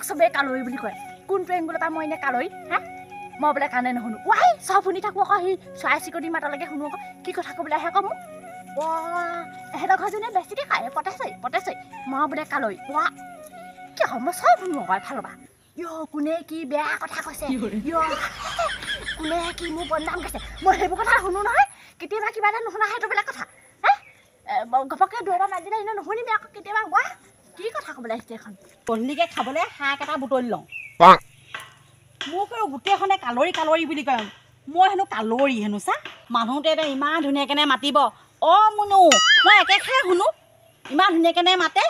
মোক চবে কালৈ বুলি কয় কোনটো এংগুলৰ পৰা মই এনে কালৈ হা মই বোলে কাণে নুশুনো ৱাই চব শুনি থাকোঁ আকৌ সি চৰাই চিকুটি মাতলৈকে শুনো আকৌ কি কথা ক'বলৈ আহে আকৌ মোক এহেঁতৰ ঘৰজনে বেছিকৈ খায় পটেছৈ পটেছৈ মই বোলে কালৈ ৱা কি হ'ব মই চব শুনো আকৌ এফালৰ পৰা ইয় কোনে কি বেয়া কথা কৈছে ইয় কোনে কি মোৰ বদনাম গৈছে মই সেইবোৰ কথা শুনো নহয় কেতিয়াবা কিবা এটা নুশুনা সেইটো বেলেগ কথা হে ঘপককৈ নাজিনা এনেই নুশুনিবি আকৌ কেতিয়াবা ৱা কি কথা ক'বলৈ আহিছে এখন গধূলিকৈ খাবলৈ শাক এটা বুটলি লওঁ মোক আৰু গোটেইখনে কালৰি কালৰি বুলি কয় মই হেনো কালৰি হেনো চা মানুহতে এতিয়া ইমান ধুনীয়া কেনে মাতিব অ' মুনু মই একেষাৰ শুনো ইমান ধুনীয়া কেনে মাতে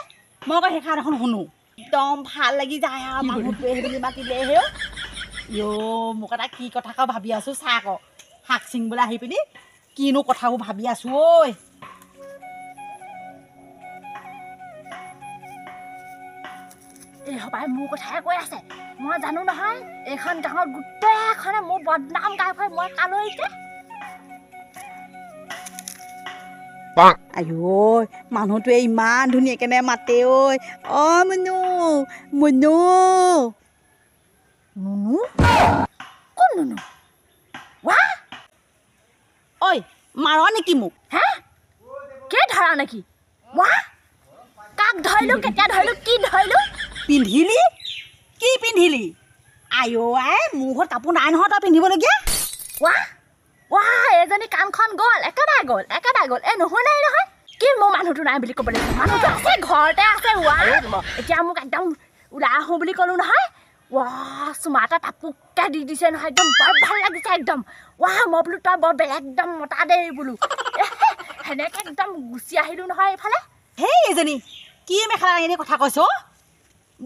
মই আকৌ সেইষাৰ এখন শুনো একদম ভাল লাগি যায় আৰু মানুহটোৱে সেই বুলি মাতিলে হেও ইঅ' মোক এটা কি কথা আকৌ ভাবি আছোঁ চা আকৌ শাক চিঙিবলৈ আহি পিনি কিনো কথাবোৰ ভাবি আছোঁ ঐ এই সবাই মোৰ কথাই কৈ আছে মই জানো নহয় এইখন গাঁৱত গোটেইখনে মোৰ বদনাম গাই ফুৰে মই কালৈকে আইঐ মানুহটোৱে ইমান ধুনীয়াকে কেনে মাতে ঐ অনু মুনু মুনু কোন মুনু ৱা ঐ মাৰ নেকি মোক হে কেই ধৰা নেকি ৱা কাক ধৰিলো কেতিয়া ধৰিলো কি ধৰিলো পিন্ধিলি কি পিন্ধিলি আইঅ আই মোৰ ঘৰত কাপোৰ নাই নহয় তই পিন্ধিবলগীয়া ৱাহ ৱাহ এজনী কাণখন গ'ল একেটাই গ'ল একেটাই গ'ল এই নহয় নাই নহয় কি মোৰ মানুহটো নাই বুলি ক'ব লাগিব মানুহটো আছে ঘৰতে আছে ৱাহ এতিয়া মোক একদম ওলাই আহোঁ বুলি ক'লোঁ নহয় ৱাহ চুমা এটা তাপোকে দি দিছে নহয় একদম বৰ ভাল লাগিছে একদম ৱাহ মই বোলো তই বৰ বেলেগ একদম মতা দেই বোলো সেনেকৈ একদম গুচি আহিলোঁ নহয় এইফালে হেই এজনী কি মেখেলা এনেই কথা কৈছ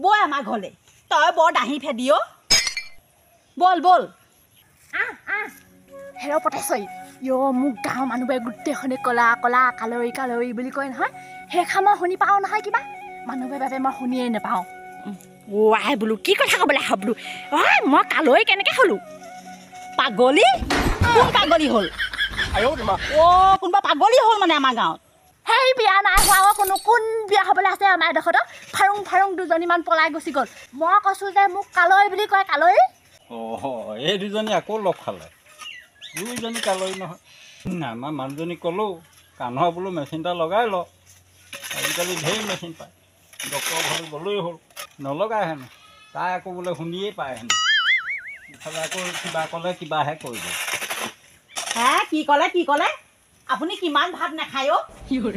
বৈ আমাৰ ঘৰলৈ তই বৰ দাহি ফেদি অ বল বল হেৰ পতাইছই ইঅ মোক গাঁৱৰ মানুহবোৰে গোটেইখনে ক'লা ক'লা কালৈ কালৰি বুলি কয় নহয় সেইষাৰ মই শুনি পাওঁ নহয় কিবা মানুহবোৰে বাবে মই শুনিয়েই নাপাওঁ ৱাই বোলো কি কথা ক'বলৈ আহ বোলো অই মই কালৈ কেনেকৈ হ'লোঁ পাগলী কোন পাগলী হ'ল অ' কোনোবা পাগলী হ'ল মানে আমাৰ গাঁৱত সেই বিয়া নাই হোৱা আকৌ কোনো কোন বিয়া হ'বলৈ আছে আমাৰ এডোখৰত ফাৰুং ফাৰুং দুজনীমান পলাই গুচি গ'ল মই কৈছোঁ যে মোক কালৈ বুলি কয় কালৈ অঁ এই দুজনী আকৌ লগ খালে দুইজনী কালৈ নহয় আমাৰ মানুহজনী ক'লোঁ কাণৰ বোলো মেচিন এটা লগাই লওক আজিকালি ঢেৰ মেচিন পায় ডক্টৰ ঘৰত গ'লেই হ'ল নলগাই হেনো তাই আকৌ বোলে শুনিয়েই পায় হেনো ইফালে আকৌ কিবা ক'লে কিবাহে কৰিব হে কি ক'লে কি ক'লে আপুনি কিমান ভাত নাখায়ো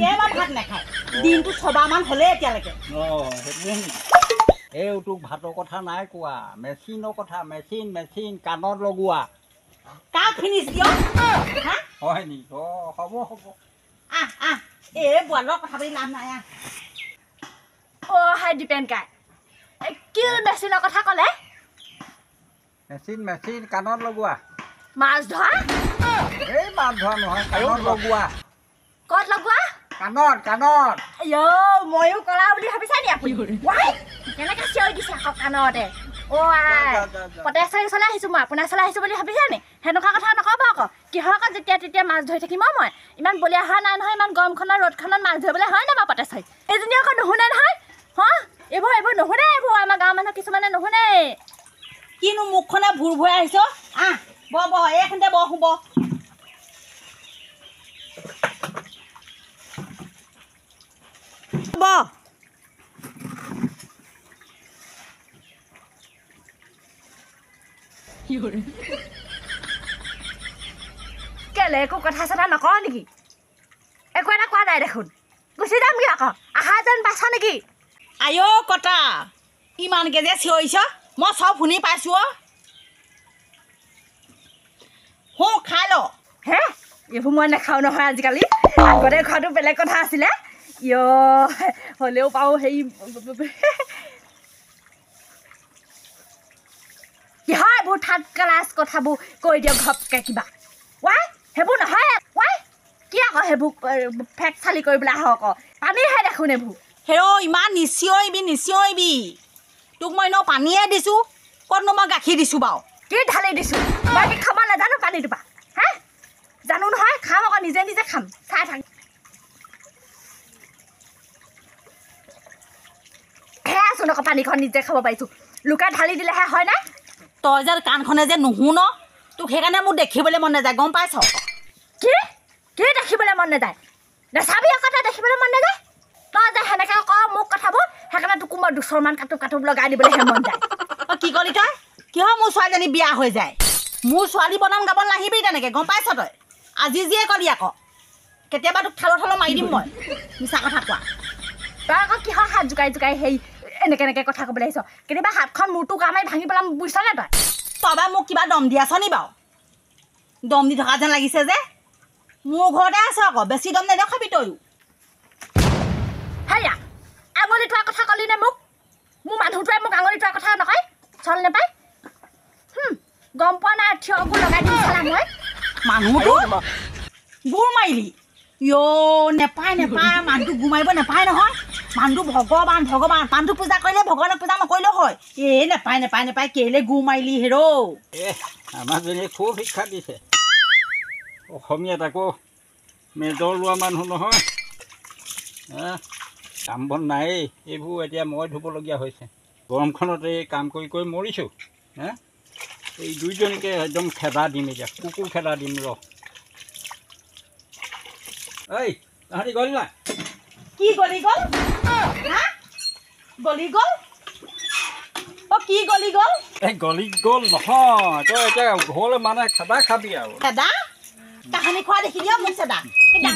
কেইবাৰ ভাত নাখায় দিনটো ছবাহমান হলে এতিয়ালৈকে এই তোক ভাতৰ কথা নাই কোৱা মেচিনৰ কথা মেচিন মেচিন কাণত লগোৱা মাছ ধৰা এই বান্ধা নহয় কত লগোৱা কাণত কাণত ময়ো কৰা বুলি ভাবিছা নি আপুনি কেনেকে চিঞৰি দিছে আকৌ কাণতে পটেচাৰি চলাই আহিছোঁ মই আপোনাৰ চলাই আহিছোঁ বুলি ভাবিছা নি সেনেকুৱা কথা নক'ব আকৌ কিহৰ আকৌ যেতিয়া তেতিয়া মাছ ধৰি থাকিম মই ইমান বলীয়া হোৱা নাই নহয় ইমান গৰমখনৰ ৰ'দখনত মাছ ধৰিবলৈ হয় নাই বাৰু পটেচাৰি এইজনী আকৌ নুশুনে নহয় হ এইবোৰ এইবোৰ নুশুনে এইবোৰ আমাৰ গাঁৱৰ মানুহ কিছুমানে নুশুনেই কিনো মুখখনে ভূৰ ভূৰাই আহিছ আহ বৰ বৰ এইখিনিতে বৰ শুব บ่แกเล็กกูก็ทาสนานก้อนนี่เอ็กวันักวันได้เด็กคุณกูซีดามีอะไรก็อาหารจันภาษาหนึ่งอายุก็ตาอีมันเกิดเสียอีช้อมอสอบหุ่นีไปชัวหูข้าวเฮ้ยอย่าพูดมันนะข้าวนอนหันจิกาลีอันก็ได้ข้าวดูเป็นเล็กก็ทาสิแล้ว Ja, han er jo bare hjemme. Det har jeg brugt han glas, godt har brugt gå i det og hoppe skæg i bag. Hvad? Hvad er det, har jeg? Hvad? Giv jeg godt, hvad er det, pæk salg i blad her? Hvad er det, jeg kunne bruge? Hej, i man, ni sjoj vi, ni sjoj vi. Du må jo nå pani af det, du. Hvor nu må jeg kigge det, du bag? Det er det, jeg kigge det, du. Hvad er det, jeg kommer, lad dig nu pani, du bag? Hæ? Zanun, hej, kom og gå, ni zanun, ni zanun, kom. কোনো পানীখন নিজে খাব পাৰিছো লুকাই ঢালি দিলেহে হয় নাই তই যে কাণখনে যে নুশুন তোক সেইকাৰণে মোৰ দেখিবলৈ মন নাযায় গম পাইছ কি কি দেখিবলৈ মন নাযায় নেচাবি আকৌ তাই দেখিবলৈ মন নাযায় তই যে সেনেকৈ ক মোক কথাবোৰ সেইকাৰণে তোকো মই দুচৰমান কাটো কাটো লগাই দিবলৈহে মন যায় কি কলি তই কিয় মোৰ ছোৱালীজনী বিয়া হৈ যায় মোৰ ছোৱালী বনাম গাব নাহিবি তেনেকে গম পাইছ তই আজি যিয়ে কলি আকৌ কেতিয়াবা তোক থালো থালো মাৰি দিম মই মিছা কথা কোৱা তই আকৌ কিহৰ হাত জোকাৰি জোকাই হেৰি এনেকৈ এনেকৈ কথা ক'বলৈ আহিছ কেতিয়াবা হাতখন মূৰটো কামাৰি ভাঙি পেলাম বুজিছ নে তই তবা মোক কিবা দম দি আছ নি বাৰু দম দি থকা যেন লাগিছে যে মোৰ ঘৰতে আছ আকৌ বেছি দম নেদেখাবি তয়ো হেৰিয়া আঙুলি থোৱা কথা ক'লি নে মোক মোৰ মানুহটোৱে মোক আঙুলি থোৱা কথা নকয় চল নেপায় গম পোৱা নাই থিয়বোৰ লগাই দিম চলা মই মানুহটো গোৰ মাৰিলি অ' নেপায় নেপায় মানুহটো গোৰ মাৰিব নেপায় নহয় মানুহটো ভগৱান ভগৱান মানুহটো পূজা কৰিলে ভগৱানক পূজা নকৰিলেও হয় এই নেপায় নেপায় নেপায় কেলে গু মাৰিলি হেৰৌ আমাৰজনীয়ে খুব শিক্ষা দিছে অসমীয়াত আকৌ মেজৰ লোৱা মানুহ নহয় কাম বন নাইয়েই এইবোৰ এতিয়া মই ধুবলগীয়া হৈছে গৰমখনত এই কাম কৰি কৰি মৰিছোঁ হে এই দুইজনীকে একদম খেদা দিম এতিয়া কুকুৰ খেদা দিম ৰ ঐ তাহাঁতি গ'ল না কি গলি গ'ল গলি গল কি গলি গলি গল নহয় খোৱা দেখি দিয়া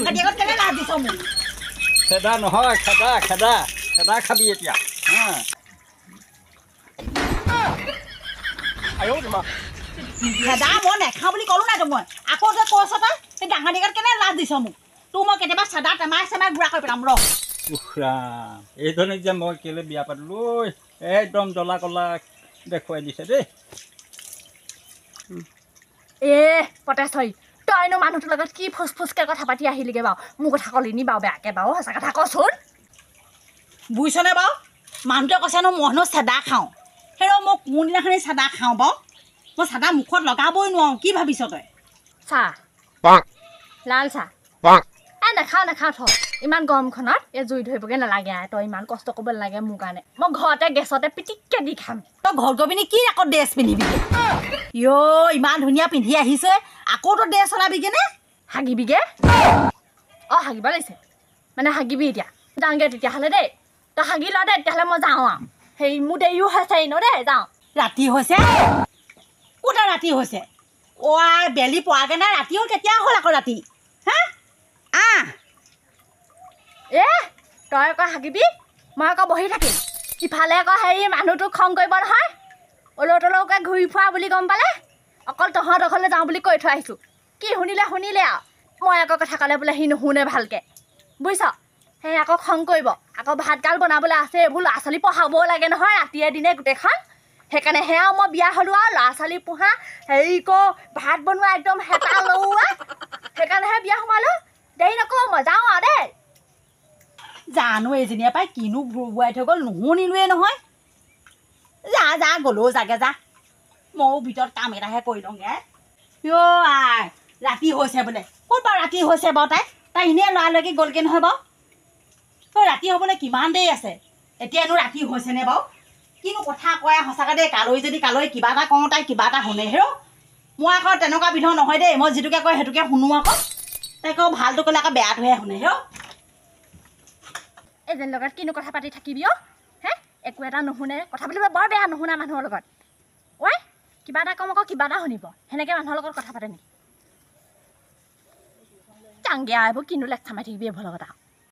খাবি এতিয়া খেদা মই নেখাওঁ বুলি ক'লো নাইতো মই আকৌ যে কৈছ তই ডাঙৰ ডিগত কেনে লাজ দিছ মোক তোৰ মই কেতিয়াবা চেদা টেমাই চেমাই গুড়া কৰি পেলাম ৰ উখৰাম এইধৰণে যে মই কেলৈ বিয়া ঐ একদম জ্বলা কলা দেখুৱাই দিছে দেই এ পটেশ্বৰী তইনো মানুহটোৰ লগত কি ফুচ ফুচকে কথা পাতি আহিলগে বাৰু মোৰ কথা কলিনি বাৰু বেয়াকৈ বাৰু সঁচা কথা কচোন বুজিছনে বাৰু মানুহটোৱে কৈছে ন মই হেনো চাদা খাওঁ সেইটো মই দিনাখনি চাদা খাওঁ বাৰু মই চাদা মুখত লগাবই নোৱাৰোঁ কি ভাবিছ তই চাহ লাল চাহ এ নাখাওঁ নাখাওঁ থ ইমান গৰমখনত এই জুই ধৰিবগৈ নালাগে আই তই ইমান কষ্ট কৰিব নালাগে মোৰ কাৰণে মই ঘৰতে গেছতে পিটিককৈ দি খাম তই ঘৰত গৈ পিনি কি আকৌ ড্ৰেছ পিন্ধিবি ইয় ইমান ধুনীয়া পিন্ধি আহিছ আকৌ তই ড্ৰেছ চলাবিগৈনে হাগিবিগে অঁ হাগিব লাগিছে মানে হাগিবি এতিয়া যাওঁগৈ তেতিয়াহ'লে দেই তই হাগি ল তেতিয়াহ'লে মই যাওঁ আৰু হেৰি মোৰ দেৰিও হৈছে ন দেই যাওঁ ৰাতি হৈছে কোনটা ৰাতি হৈছে অ' বেলি পোৱাগৈ নাই ৰাতিও কেতিয়া হ'ল আকৌ ৰাতি এই তই আকৌ হাগিবি মই আকৌ বহি থাকিম ইফালে আকৌ হেৰি মানুহটো খং কৰিব নহয় অলৌত অলৌকে ঘূৰি ফুৰা বুলি গম পালে অকল তহঁত অকলে যাওঁ বুলি কৈ থৈ আহিছোঁ কি শুনিলে শুনিলে আৰু মই আকৌ কথা ক'লে বোলে সি নুশুনে ভালকৈ বুজিছ সেই আকৌ খং কৰিব আকৌ ভাত গাল বনাবলৈ আছে এইবোৰ ল'ৰা ছোৱালী পঢ়াবও লাগে নহয় ৰাতিয়ে দিনে গোটেইখন সেইকাৰণে সেয়াও মই বিয়া হ'লোঁ আৰু ল'ৰা ছোৱালী পোহা হেৰি কওঁ ভাত বনোৱা একদম হেতা লওঁ সেইকাৰণেহে বিয়া সোমালোঁ দেৰি নকওঁ মই যাওঁ আৰু দেই জানো এইজনীয়ে পাই কিনো ভৰুৱাই থৈ গ'ল নুশুনিলোৱেই নহয় যা যা গ'লেও যাগে যা ময়ো ভিতৰত কাম এটাহে কৰি লওঁগে আই ৰাতি হৈছে বোলে ক'ত বাৰু ৰাতি হৈছে বাৰু তাই তাই এনেই লৰালৰিকে গ'লগৈ নহয় বাৰু অ' ৰাতি হ'বলৈ কিমান দেৰি আছে এতিয়ানো ৰাতি হৈছেনে বাৰু কিনো কথা কয় সঁচাকৈ দেই কালৈ যদি কালৈ কিবা এটা কওঁ তাই কিবা এটা শুনে হেৰৌ মই আকৌ তেনেকুৱা বিধৰ নহয় দেই মই যিটোকে কয় সেইটোকে শুনো আকৌ তাই আকৌ ভালটো ক'লে আকৌ বেয়াটোহে শুনে হেৰৌ এজনীৰ লগত কিনো কথা পাতি থাকিবি অ' হে একো এটা নুশুনে কথা পাতিব বৰ বেয়া নুশুনা মানুহৰ লগত ঐ কিবা এটা কম আকৌ কিবা এটা শুনিব সেনেকৈ মানুহৰ লগত কথা পাতে নেকি টাংগীয়া এইবোৰ কিনো লেখা মাৰি থাকিবি এইবোৰ লগত আৰু